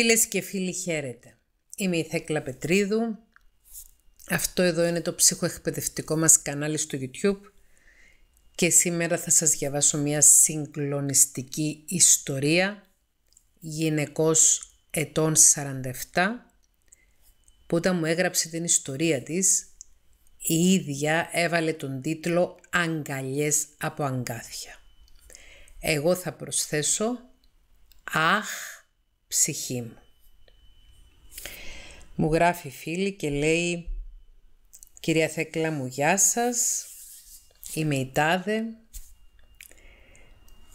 Φίλες και φίλοι χαίρετε. Είμαι η Θέκλα Πετρίδου. Αυτό εδώ είναι το ψυχοεκπαιδευτικό μας κανάλι στο YouTube και σήμερα θα σας διαβάσω μια συγκλονιστική ιστορία γυναικός ετών 47 που όταν μου έγραψε την ιστορία της η ίδια έβαλε τον τίτλο «Αγκαλιές από αγκάθια». Εγώ θα προσθέσω «Αχ, ψυχή μου. Μου γράφει φίλη και λέει «Κυρία Θέκλα μου, γεια σας, είμαι η Τάδε».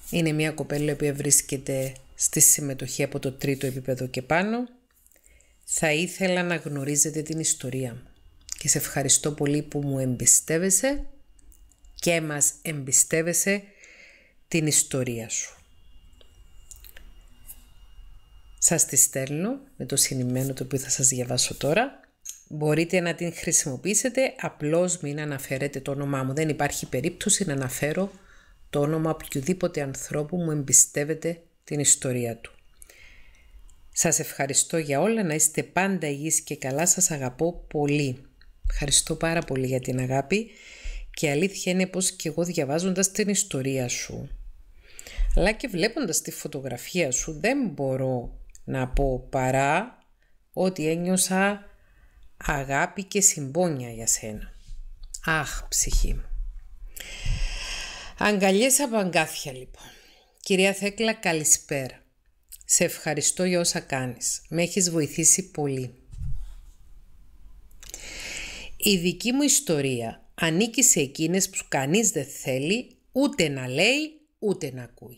Είναι μια κοπέλα που βρίσκεται στη συμμετοχή από το τρίτο επίπεδο και πάνω. Θα ήθελα να γνωρίζετε την ιστορία μου και σε ευχαριστώ πολύ που μου εμπιστεύεσαι και μας εμπιστεύεσαι την ιστορία σου. Σας τη στέλνω με το συνημένο το οποίο θα σας διαβάσω τώρα. Μπορείτε να την χρησιμοποιήσετε, απλώς μην αναφέρετε το όνομά μου. Δεν υπάρχει περίπτωση να αναφέρω το όνομα οποιοδήποτε ανθρώπου μου εμπιστεύεται την ιστορία του. Σας ευχαριστώ για όλα, να είστε πάντα υγιείς και καλά, σας αγαπώ πολύ. Ευχαριστώ πάρα πολύ για την αγάπη και αλήθεια είναι πως και εγώ διαβάζοντας την ιστορία σου αλλά και βλέποντας τη φωτογραφία σου δεν μπορώ να πω παρά ότι ένιωσα αγάπη και συμπόνια για σένα. Αχ, ψυχή μου. Αγκαλιές από λοιπόν. Κυρία Θέκλα, καλησπέρα. Σε ευχαριστώ για όσα κάνεις. Με έχεις βοηθήσει πολύ. Η δική μου ιστορία ανήκει σε εκείνες που κανείς δεν θέλει ούτε να λέει ούτε να ακούει.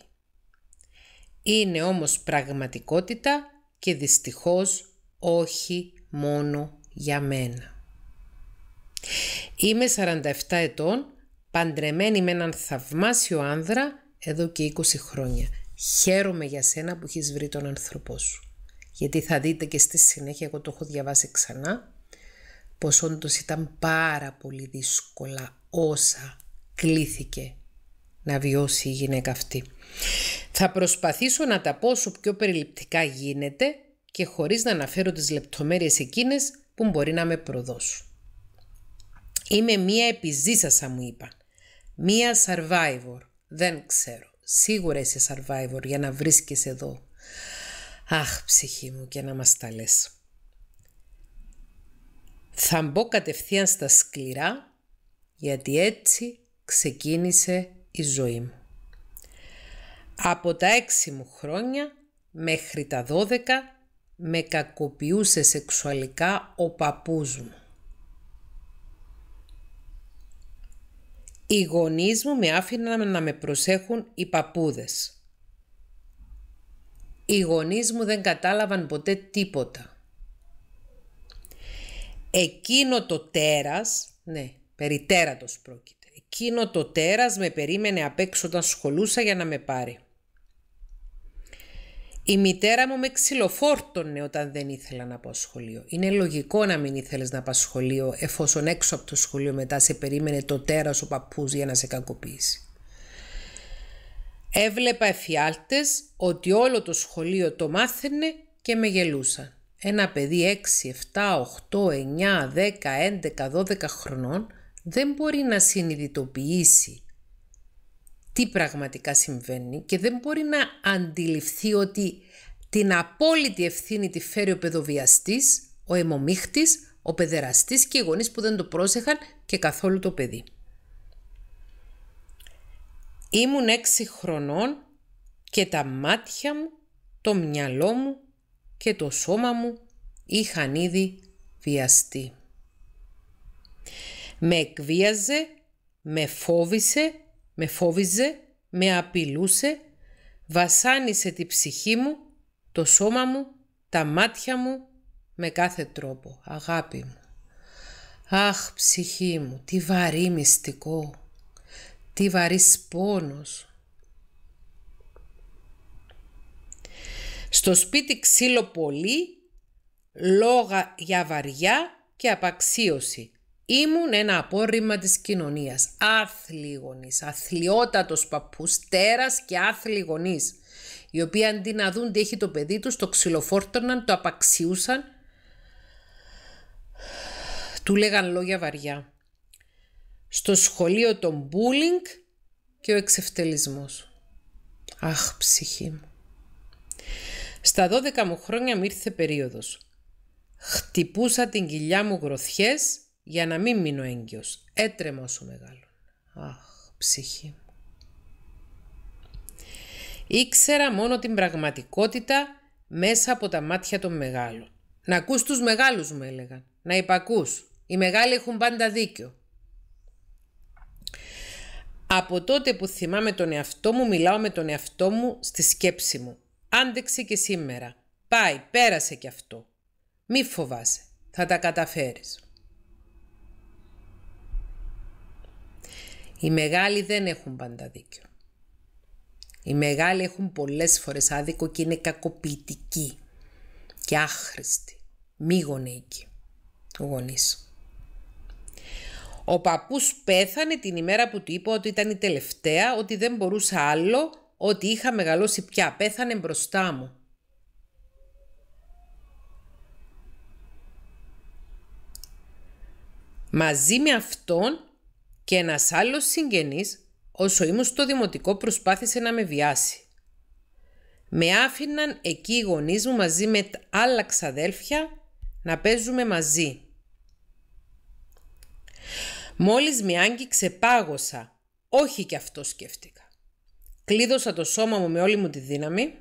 Είναι όμως πραγματικότητα και δυστυχώς όχι μόνο για μένα. Είμαι 47 ετών, παντρεμένη με έναν θαυμάσιο άνδρα εδώ και 20 χρόνια. Χαίρομαι για σένα που έχεις βρει τον άνθρωπό σου. Γιατί θα δείτε και στη συνέχεια, εγώ το έχω διαβάσει ξανά, πως όντως ήταν πάρα πολύ δύσκολα όσα κλήθηκε να βιώσει η γυναίκα αυτή. Θα προσπαθήσω να τα πω όσο πιο περιληπτικά γίνεται και χωρίς να αναφέρω τις λεπτομέρειες εκείνες που μπορεί να με προδώσουν. Είμαι μία επιζήσασα μου είπαν. Μία survivor. Δεν ξέρω. Σίγουρα είσαι survivor για να βρίσκεσαι εδώ. Αχ, ψυχή μου και να μας τα λες. Θα μπω κατευθείαν στα σκληρά γιατί έτσι ξεκίνησε η ζωή μου. Από τα έξι μου χρόνια μέχρι τα δώδεκα με κακοποιούσε σεξουαλικά ο παππούς μου. Οι γονείς μου με άφηναν να με προσέχουν οι παπούδες. Οι γονείς μου δεν κατάλαβαν ποτέ τίποτα. Εκείνο το τέρας, ναι, περί πρόκειται. Εκείνο το τέρας με περίμενε απ' έξω όταν σχολούσα για να με πάρει. Η μητέρα μου με ξυλοφόρτωνε όταν δεν ήθελα να πάω σχολείο. Είναι λογικό να μην ήθελες να πάω σχολείο εφόσον έξω από το σχολείο μετά σε περίμενε το τέρας ο παππούς για να σε κακοποιήσει. Έβλεπα εφιάλτες ότι όλο το σχολείο το μάθαινε και με γελούσαν. Ένα παιδί 6, 7, 8, 9, 10, 11, 12 χρονών δεν μπορεί να συνειδητοποιήσει τι πραγματικά συμβαίνει και δεν μπορεί να αντιληφθεί ότι την απόλυτη ευθύνη τη φέρει ο παιδοβιαστής, ο αιμομίχτης, ο παιδεραστής και οι γονείς που δεν το πρόσεχαν και καθόλου το παιδί. Ήμουν έξι χρονών και τα μάτια μου, το μυαλό μου και το σώμα μου είχαν ήδη βιαστεί. Με εκβίαζε, με φόβησε με φόβιζε, με απειλούσε, βασάνισε τη ψυχή μου, το σώμα μου, τα μάτια μου, με κάθε τρόπο, αγάπη μου. Αχ, ψυχή μου, τι βαρύ μυστικό, τι βαρύς πόνος. Στο σπίτι ξύλο πολύ, λόγα για βαριά και απαξίωση. Ήμουν ένα απόρριμμα της κοινωνίας, άθλη γονείς, αθλιότατος παππούς, τέρας και άθλη γονείς, οι οποίοι αντί να δουν τι έχει το παιδί τους, το ξυλοφόρτωναν, το απαξιούσαν, του λέγαν λόγια βαριά. Στο σχολείο τον μπούλινγκ και ο εξευτελισμός. Αχ, ψυχή μου. Στα 12 μου χρόνια μου ήρθε περίοδος. Χτυπούσα την κοιλιά μου γροθιές για να μην μείνω έγκυος. Έτρεμα όσο μεγάλο. Αχ, ψυχή Ήξερα μόνο την πραγματικότητα μέσα από τα μάτια των μεγάλων. Να ακούς τους μεγάλους μου έλεγαν. Να υπακούς. Οι μεγάλοι έχουν πάντα δίκιο. Από τότε που θυμάμαι τον εαυτό μου, μιλάω με τον εαυτό μου στη σκέψη μου. Άντεξε και σήμερα. Πάει, πέρασε κι αυτό. Μη φοβάσαι, θα τα καταφέρεις. Οι μεγάλοι δεν έχουν πάντα δίκιο. Οι μεγάλοι έχουν πολλές φορές άδικο και είναι κακοποιητικοί και άχρηστοι, μη γονεϊκοί, ο γονείς. Ο παππούς πέθανε την ημέρα που του είπα ότι ήταν η τελευταία, ότι δεν μπορούσα άλλο, ότι είχα μεγαλώσει πια, πέθανε μπροστά μου. Μαζί με αυτόν και ένας άλλος συγγενής, όσο ήμουν στο δημοτικό προσπάθησε να με βιάσει. Με άφηναν εκεί οι γονείς μου μαζί με άλλα ξαδέλφια να παίζουμε μαζί. Μόλις με άγγιξε πάγωσα, όχι κι αυτό σκέφτηκα. Κλείδωσα το σώμα μου με όλη μου τη δύναμη,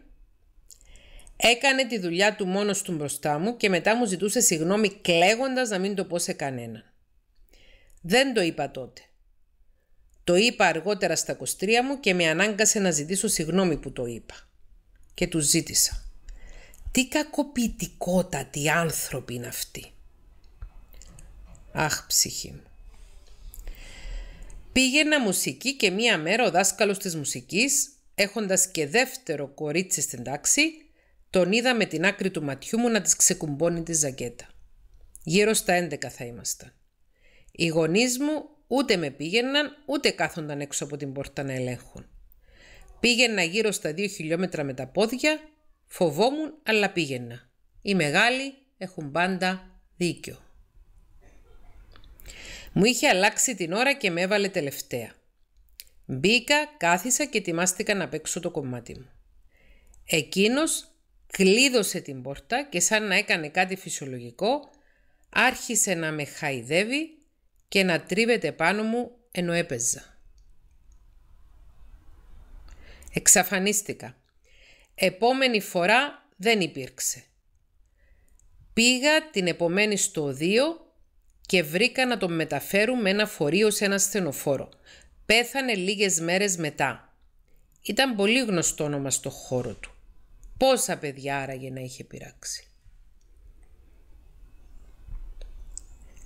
έκανε τη δουλειά του μόνος του μπροστά μου και μετά μου ζητούσε συγγνώμη κλαίγοντας να μην το πω σε κανέναν. Δεν το είπα τότε. Το είπα αργότερα στα κοστρία μου και με ανάγκασε να ζητήσω συγγνώμη που το είπα. Και τους ζήτησα. Τι κακοποιητικότατοι άνθρωποι είναι αυτοί. Αχ, ψυχή μου. Πήγαινα μουσική και μία μέρα ο δάσκαλος της μουσικής, έχοντας και δεύτερο κορίτσι στην τάξη, τον είδα με την άκρη του ματιού μου να της ξεκουμπώνει τη ζακέτα. Γύρω στα 11 θα ήμασταν. Οι γονείς μου ούτε με πήγαιναν, ούτε κάθονταν έξω από την πόρτα να ελέγχουν. Πήγαινα γύρω στα δύο χιλιόμετρα με τα πόδια, φοβόμουν, αλλά πήγαινα. Οι μεγάλοι έχουν πάντα δίκιο. Μου είχε αλλάξει την ώρα και με έβαλε τελευταία. Μπήκα, κάθισα και ετοιμάστηκα να παίξω το κομμάτι μου. Εκείνος κλείδωσε την πόρτα και σαν να έκανε κάτι φυσιολογικό, άρχισε να με χαϊδεύει και να τρίβεται πάνω μου ενώ έπαιζα. Εξαφανίστηκα. Επόμενη φορά δεν υπήρξε. Πήγα την επομένη στο οδείο και βρήκα να τον μεταφέρουν με ένα φορείο σε ένα στενοφόρο. Πέθανε λίγες μέρες μετά. Ήταν πολύ γνωστό όνομα στο χώρο του. Πόσα παιδιά άραγε να είχε πειράξει.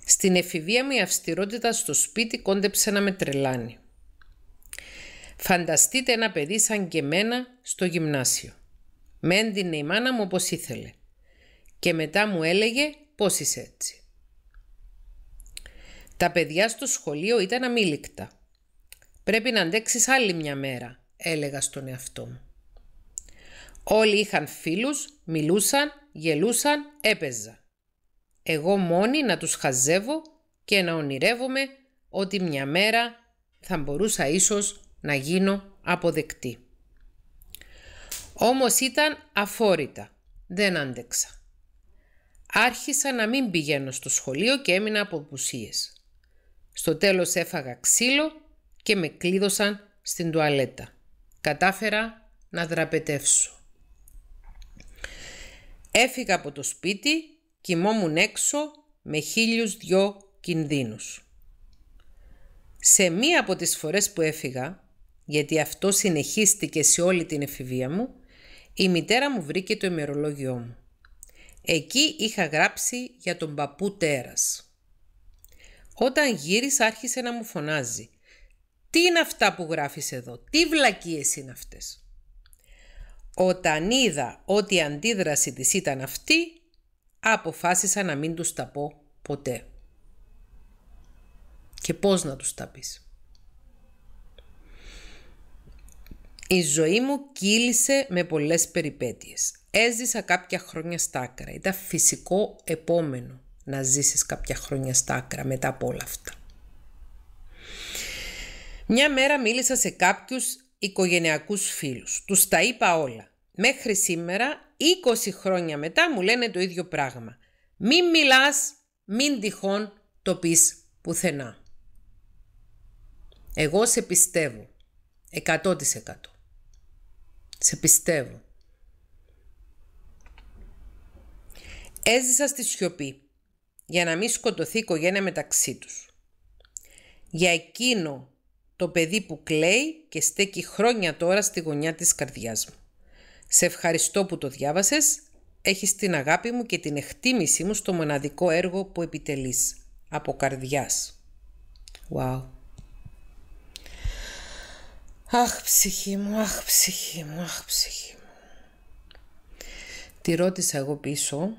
Στην εφηβεία μου η αυστηρότητα στο σπίτι κόντεψε να με τρελάνει. Φανταστείτε ένα παιδί σαν και μένα στο γυμνάσιο. Με έντυνε η μάνα μου όπως ήθελε. Και μετά μου έλεγε πώς είσαι έτσι. Τα παιδιά στο σχολείο ήταν αμήλικτα. Πρέπει να αντέξεις άλλη μια μέρα, έλεγα στον εαυτό μου. Όλοι είχαν φίλους, μιλούσαν, γελούσαν, έπαιζαν εγώ μόνη να τους χαζεύω και να ονειρεύομαι ότι μια μέρα θα μπορούσα ίσως να γίνω αποδεκτή. Όμως ήταν αφόρητα. Δεν άντεξα. Άρχισα να μην πηγαίνω στο σχολείο και έμεινα από πουσίες. Στο τέλος έφαγα ξύλο και με κλείδωσαν στην τουαλέτα. Κατάφερα να δραπετεύσω. Έφυγα από το σπίτι κοιμόμουν έξω με χίλιους δυο κινδύνους. Σε μία από τις φορές που έφυγα, γιατί αυτό συνεχίστηκε σε όλη την εφηβεία μου, η μητέρα μου βρήκε το ημερολόγιό μου. Εκεί είχα γράψει για τον παππού τέρας. Όταν γύρισα άρχισε να μου φωνάζει. Τι είναι αυτά που γράφεις εδώ, τι βλακίες είναι αυτές. Όταν είδα ότι η αντίδραση της ήταν αυτή, αποφάσισα να μην τους τα πω ποτέ. Και πώς να τους τα πεις. Η ζωή μου κύλησε με πολλές περιπέτειες. Έζησα κάποια χρόνια στα άκρα. Ήταν φυσικό επόμενο να ζήσεις κάποια χρόνια στα άκρα μετά από όλα αυτά. Μια μέρα μίλησα σε κάποιους οικογενειακούς φίλους. Τους τα είπα όλα. Μέχρι σήμερα 20 χρόνια μετά μου λένε το ίδιο πράγμα. Μην μιλάς, μην τυχόν το πεις πουθενά. Εγώ σε πιστεύω. 100%. Σε πιστεύω. Έζησα στη σιωπή για να μην σκοτωθεί η οικογένεια μεταξύ τους. Για εκείνο το παιδί που κλαίει και στέκει χρόνια τώρα στη γωνιά της καρδιάς μου. Σε ευχαριστώ που το διάβασες. Έχεις την αγάπη μου και την εκτίμησή μου στο μοναδικό έργο που επιτελείς. Από καρδιάς. Wow. Αχ, ψυχή μου, αχ, ψυχή μου, αχ, ψυχή μου. Τη ρώτησα εγώ πίσω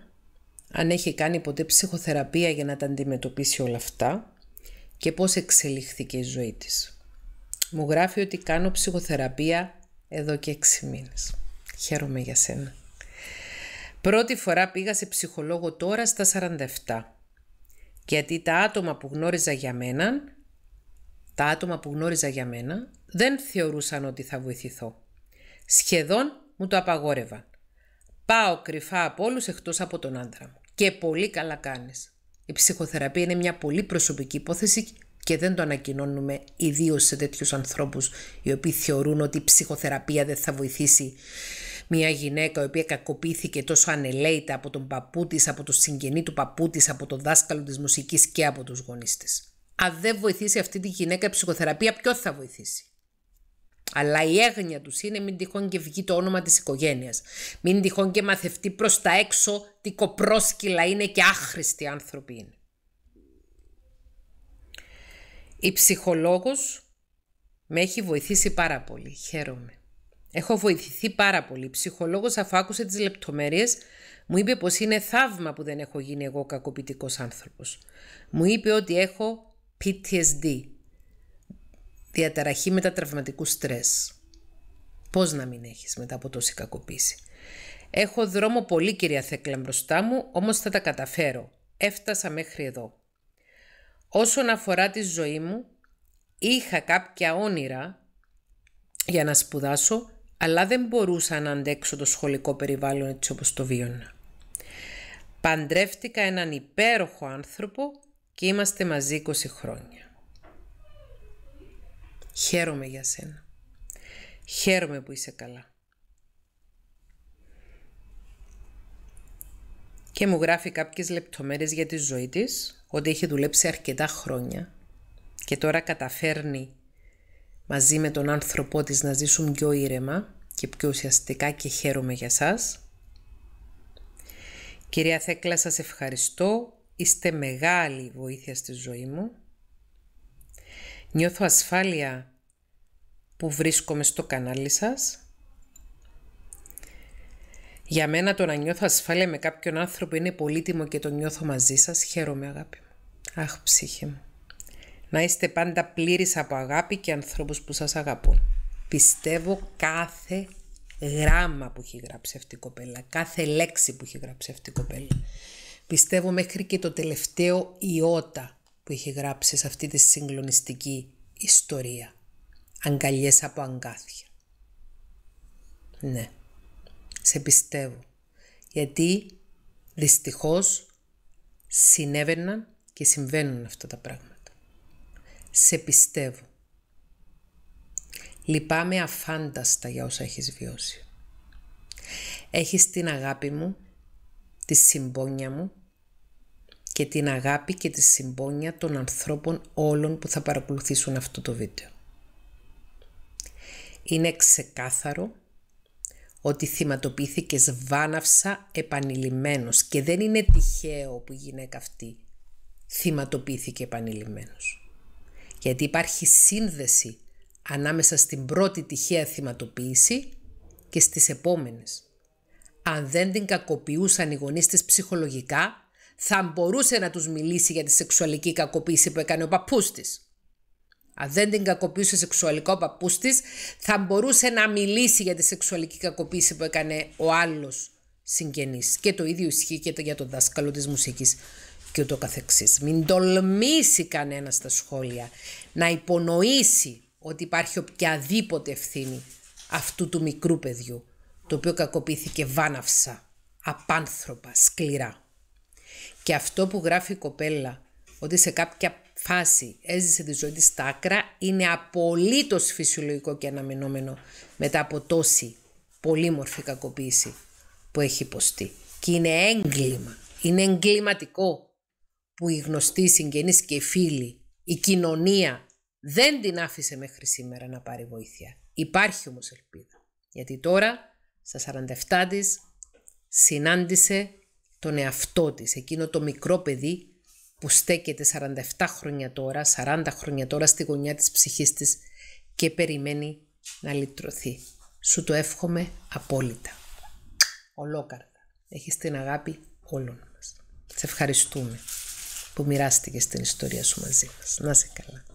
αν έχει κάνει ποτέ ψυχοθεραπεία για να τα αντιμετωπίσει όλα αυτά και πώς εξελιχθήκε η ζωή της. Μου γράφει ότι κάνω ψυχοθεραπεία εδώ και 6 μήνες. Χαίρομαι για σένα. Πρώτη φορά πήγα σε ψυχολόγο τώρα στα 47. Γιατί τα άτομα που γνώριζα για μένα, τα άτομα που γνώριζα για μένα, δεν θεωρούσαν ότι θα βοηθηθώ. Σχεδόν μου το απαγόρευαν. Πάω κρυφά από όλους εκτός από τον άντρα Και πολύ καλά κάνεις. Η ψυχοθεραπεία είναι μια πολύ προσωπική υπόθεση και δεν το ανακοινώνουμε ιδίως σε τέτοιους ανθρώπους οι οποίοι θεωρούν ότι η ψυχοθεραπεία δεν θα βοηθήσει μια γυναίκα η οποία κακοποιήθηκε τόσο ανελαίητα από τον παππού της, από το συγγενή του παππού της, από τον δάσκαλο της μουσικής και από τους γονείς της. Αν δεν βοηθήσει αυτή τη γυναίκα η ψυχοθεραπεία, ποιος θα βοηθήσει. Αλλά η έγνοια τους είναι μην τυχόν και βγει το όνομα της οικογένειας. Μην τυχόν και μαθευτεί προς τα έξω τι κοπρόσκυλα είναι και άχρηστοι άνθρωποι είναι. Η ψυχολόγος με έχει βοηθήσει πάρα πολύ. Χαίρομαι. Έχω βοηθηθεί πάρα πολύ. Ψυχολόγος αφού άκουσε τις λεπτομέρειες μου είπε πως είναι θαύμα που δεν έχω γίνει εγώ κακοποιητικός άνθρωπος. Μου είπε ότι έχω PTSD, διαταραχή μετατραυματικού στρες. Πώς να μην έχεις μετά από τόση κακοποίηση. Έχω δρόμο πολύ κυρία Θέκλα μπροστά μου, όμως θα τα καταφέρω. Έφτασα μέχρι εδώ. Όσον αφορά τη ζωή μου, είχα κάποια όνειρα για να σπουδάσω αλλά δεν μπορούσα να αντέξω το σχολικό περιβάλλον έτσι όπως το βίωνα. Παντρεύτηκα έναν υπέροχο άνθρωπο και είμαστε μαζί 20 χρόνια. Χαίρομαι για σένα. Χαίρομαι που είσαι καλά. Και μου γράφει κάποιες λεπτομέρειες για τη ζωή της, ότι έχει δουλέψει αρκετά χρόνια και τώρα καταφέρνει μαζί με τον άνθρωπό της να ζήσουν πιο ήρεμα και πιο ουσιαστικά και χαίρομαι για σας. Κυρία Θέκλα, σας ευχαριστώ. Είστε μεγάλη βοήθεια στη ζωή μου. Νιώθω ασφάλεια που βρίσκομαι στο κανάλι σας. Για μένα το να νιώθω ασφάλεια με κάποιον άνθρωπο είναι πολύτιμο και το νιώθω μαζί σας. Χαίρομαι αγάπη μου. Αχ ψυχή μου. Να είστε πάντα πλήρης από αγάπη και ανθρώπους που σας αγαπούν. Πιστεύω κάθε γράμμα που έχει γράψει αυτή η κοπέλα, κάθε λέξη που έχει γράψει αυτή η κοπέλα. Πιστεύω μέχρι και το τελευταίο ιότα που έχει γράψει σε αυτή τη συγκλονιστική ιστορία. Αγκαλιές από αγκάθια. Ναι, σε πιστεύω. Γιατί δυστυχώς συνέβαιναν και συμβαίνουν αυτά τα πράγματα. Σε πιστεύω. Λυπάμαι αφάνταστα για όσα έχεις βιώσει. Έχεις την αγάπη μου, τη συμπόνια μου και την αγάπη και τη συμπόνια των ανθρώπων όλων που θα παρακολουθήσουν αυτό το βίντεο. Είναι ξεκάθαρο ότι θυματοποιήθηκες βάναυσα επανειλημμένος και δεν είναι τυχαίο που η γυναίκα αυτή θυματοποιήθηκε επανειλημμένος γιατί υπάρχει σύνδεση ανάμεσα στην πρώτη τυχαία θυματοποίηση και στις επόμενες. Αν δεν την κακοποιούσαν οι γονείς της ψυχολογικά, θα μπορούσε να τους μιλήσει για τη σεξουαλική κακοποίηση που έκανε ο παππούς της. Αν δεν την κακοποιούσε σεξουαλικά ο παππούς της, θα μπορούσε να μιλήσει για τη σεξουαλική κακοποίηση που έκανε ο άλλος συγγενής. Και το ίδιο ισχύει και για τον δάσκαλο της μουσικής και ούτω καθεξής. Μην τολμήσει κανένας στα σχόλια να υπονοήσει ότι υπάρχει οποιαδήποτε ευθύνη αυτού του μικρού παιδιού, το οποίο κακοποιήθηκε βάναυσα, απάνθρωπα, σκληρά. Και αυτό που γράφει η κοπέλα, ότι σε κάποια φάση έζησε τη ζωή της στα άκρα, είναι απολύτως φυσιολογικό και αναμενόμενο μετά από τόση πολύμορφη κακοποίηση που έχει υποστεί. Και είναι έγκλημα, είναι εγκληματικό που οι γνωστοί συγγενείς και οι φίλοι, η κοινωνία δεν την άφησε μέχρι σήμερα να πάρει βοήθεια. Υπάρχει όμως ελπίδα. Γιατί τώρα, στα 47 της, συνάντησε τον εαυτό της, εκείνο το μικρό παιδί που στέκεται 47 χρόνια τώρα, 40 χρόνια τώρα στη γωνιά της ψυχής της και περιμένει να λυτρωθεί. Σου το εύχομαι απόλυτα. Ολόκαρδα. Έχεις την αγάπη όλων μας. Σε ευχαριστούμε που μοιράστηκε την ιστορία σου μαζί μας. Να σε καλά.